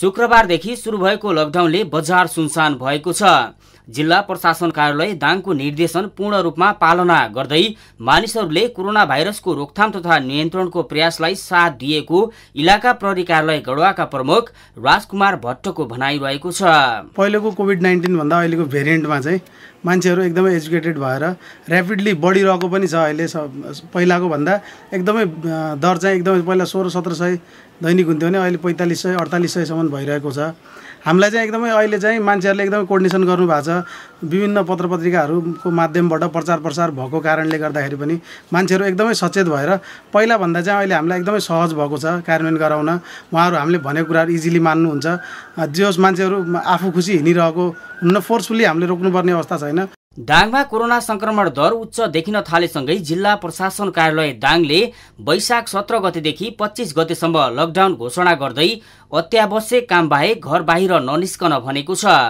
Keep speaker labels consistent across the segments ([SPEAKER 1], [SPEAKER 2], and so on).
[SPEAKER 1] शुक्रबारदेखि सुरु भएको लकडाउनले बजार सुनसान भएको छ जिल्ला प्रशासन कार्यालय दाङको निर्देशन पूर्ण रूपमा पालना गर्दै मानिसहरूले कोरोना भाइरसको रोकथाम तथा नियन्त्रणको प्रयासलाई साथ दिएको इलाका प्रहरी कार्यालय गढवाका प्रमुख राजकुमार भट्टको भनाइ रहेको छ
[SPEAKER 2] पहिलेको कोभिड भन्दा अहिलेको भेरिएन्टमा चाहिँ मान्छेहरू एकदमै एजुकेटेड भएर ऱ्यापिडली बढिरहेको पनि छ अहिले पहिलाको भन्दा एकदमै दर चाहिँ एकदमै पहिला सोह्र सत्र सय दैनिक हुन्थ्यो भने अहिले पैँतालिस सय अडतालिस सयसम्म भइरहेको छ हामीलाई चाहिँ एकदमै अहिले चाहिँ मान्छेहरूले एकदमै कोर्डिनेसन गर्नुभएको छ विभिन्न पत्र पत्रिकाहरूको माध्यमबाट प्रचार प्रसार भएको कारणले गर्दाखेरि पनि मान्छेहरू एकदमै सचेत भएर पहिलाभन्दा चाहिँ अहिले हामीलाई एकदमै सहज भएको छ कार्यान्वयन गराउन उहाँहरू हामीले भनेको कुराहरू इजिली मान्नुहुन्छ जोस् मान्छेहरू आफू खुसी हिँडिरहेको हुन फोर्सफुल्ली हामीले रोक्नुपर्ने अवस्था
[SPEAKER 1] छैन दाङमा कोरोना संक्रमण दर उच्च देखिन थालेसँगै जिल्ला प्रशासन कार्यालय दाङले वैशाख सत्र गतेदेखि पच्चिस गतेसम्म लकडाउन घोषणा गर्दै अत्यावश्यक काम बाहेक घर बाहिर ननिस्कन भनेको छ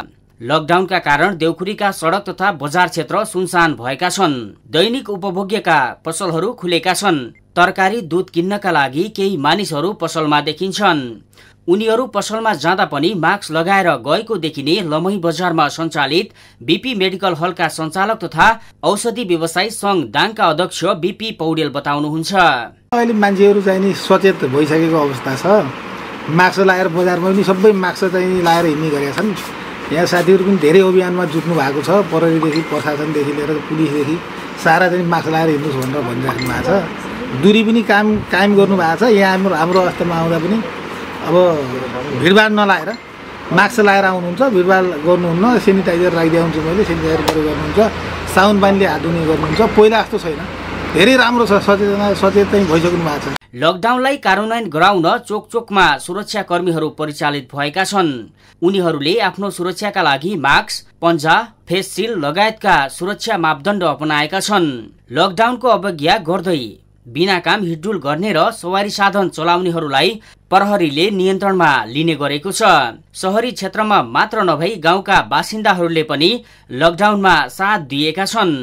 [SPEAKER 1] लकडाउनका कारण देउखुरीका सडक तथा बजार क्षेत्र सुनसान भएका छन् दैनिक उपभोग्यका पसलहरू खुलेका छन् तरकारी दुध किन्नका लागि केही मानिसहरू पसलमा देखिन्छन् उनीहरू पसलमा जाँदा पनि मास्क लगाएर गएको देखिने लमही बजारमा सञ्चालित बिपी मेडिकल हलका सञ्चालक तथा औषधि व्यवसायी सङ्घ दाङका अध्यक्ष बिपी पौडेल बताउनुहुन्छ
[SPEAKER 3] अहिले मान्छेहरू चाहिँ नि सचेत भइसकेको अवस्था छ मास्क लगाएर बजारमा पनि सबै मास्क चाहिँ लगाएर हिँड्ने गरेका छन् यहाँ साथीहरू पनि धेरै अभियानमा जुट्नु भएको छ प्रहरीदेखि प्रशासनदेखि लिएर पुलिसदेखि सारा चाहिँ मास्क लगाएर हिँड्नुहोस् भनेर भनिराख्नु भएको
[SPEAKER 1] छ
[SPEAKER 3] दुरी पनि काम कायम गर्नुभएको छ यहाँ हाम्रो हाम्रो अवस्थामा आउँदा पनि अब भिडभाड नलाएर मास्क लगाएर आउनुहुन्छ भिडभाड गर्नुहुन्न सेनिटाइजर राखिदिन्छु हुन्छु मैले सेनिटाइजर प्रयोग गर्नुहुन्छ साउन पानीले हात धुने गर्नुहुन्छ पहिला जस्तो छैन धेरै राम्रो छ सचेतना सचेत चाहिँ भइसक्नु भएको छ
[SPEAKER 1] लकडाउनलाई कार्यान्वयन गराउन चोकचोकमा सुरक्षाकर्मीहरू परिचालित भएका छन् उनीहरूले आफ्नो सुरक्षाका लागि मास्क पन्जा फेस सिल लगायतका सुरक्षा मापदण्ड अपनाएका छन् लकडाउनको अवज्ञा गर्दै बिना काम हिडुल गर्ने र सवारी साधन चलाउनेहरूलाई प्रहरीले नियन्त्रणमा लिने गरेको छ सहरी क्षेत्रमा मात्र नभई गाउँका बासिन्दाहरूले पनि लकडाउनमा साथ दिएका छन्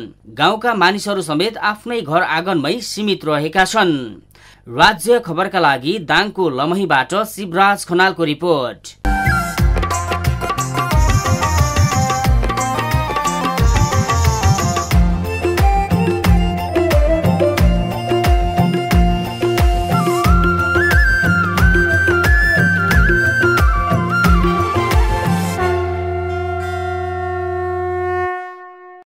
[SPEAKER 1] गाउँका मानिसहरू समेत आफ्नै घर आँगनमै सीमित रहेका छन् राज्य खबरका लागि दाङको लमहीबाट शिवराज खनालको रिपोर्ट